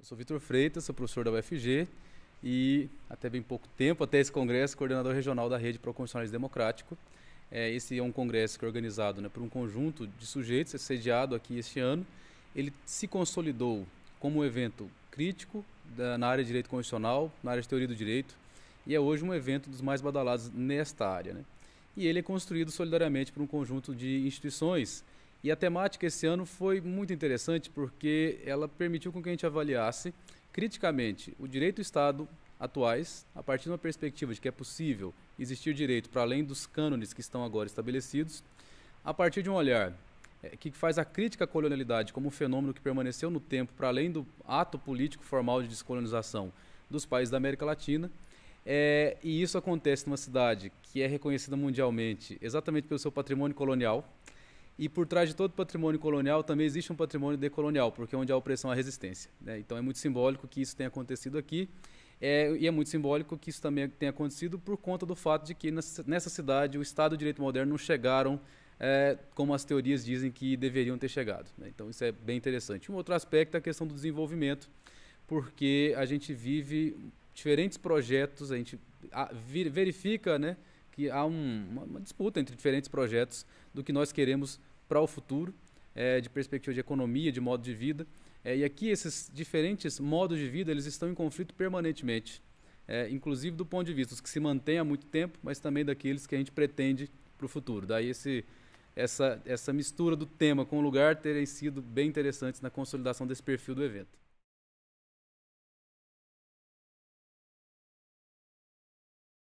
Eu sou Vitor Freitas, sou professor da UFG e até bem pouco tempo, até esse congresso, coordenador regional da Rede Pro Constitucionalismo Democrático. É, esse é um congresso que é organizado né, por um conjunto de sujeitos, é sediado aqui este ano. Ele se consolidou como um evento crítico da, na área de direito constitucional, na área de teoria do direito, e é hoje um evento dos mais badalados nesta área. Né? E ele é construído solidariamente por um conjunto de instituições e a temática esse ano foi muito interessante porque ela permitiu com que a gente avaliasse criticamente o direito do Estado atuais, a partir de uma perspectiva de que é possível existir direito para além dos cânones que estão agora estabelecidos, a partir de um olhar eh, que faz a crítica à colonialidade como um fenômeno que permaneceu no tempo para além do ato político formal de descolonização dos países da América Latina. É, e isso acontece numa cidade que é reconhecida mundialmente exatamente pelo seu patrimônio colonial, e por trás de todo patrimônio colonial também existe um patrimônio decolonial, porque é onde há opressão há resistência. Né? Então é muito simbólico que isso tenha acontecido aqui. É, e é muito simbólico que isso também tenha acontecido por conta do fato de que nessa cidade o Estado de Direito Moderno não chegaram é, como as teorias dizem que deveriam ter chegado. Né? Então isso é bem interessante. Um outro aspecto é a questão do desenvolvimento, porque a gente vive diferentes projetos, a gente verifica, né? que há um, uma, uma, disputa entre diferentes projetos do que nós queremos para o futuro, é, de perspectiva de economia, de modo de vida. É, e aqui esses diferentes modos de vida eles estão em conflito permanentemente, é, inclusive do ponto de vista dos que se mantêm há muito tempo, mas também daqueles que a gente pretende para o futuro. Daí esse, essa, essa mistura do tema com o lugar terem sido bem interessantes na consolidação desse perfil do evento.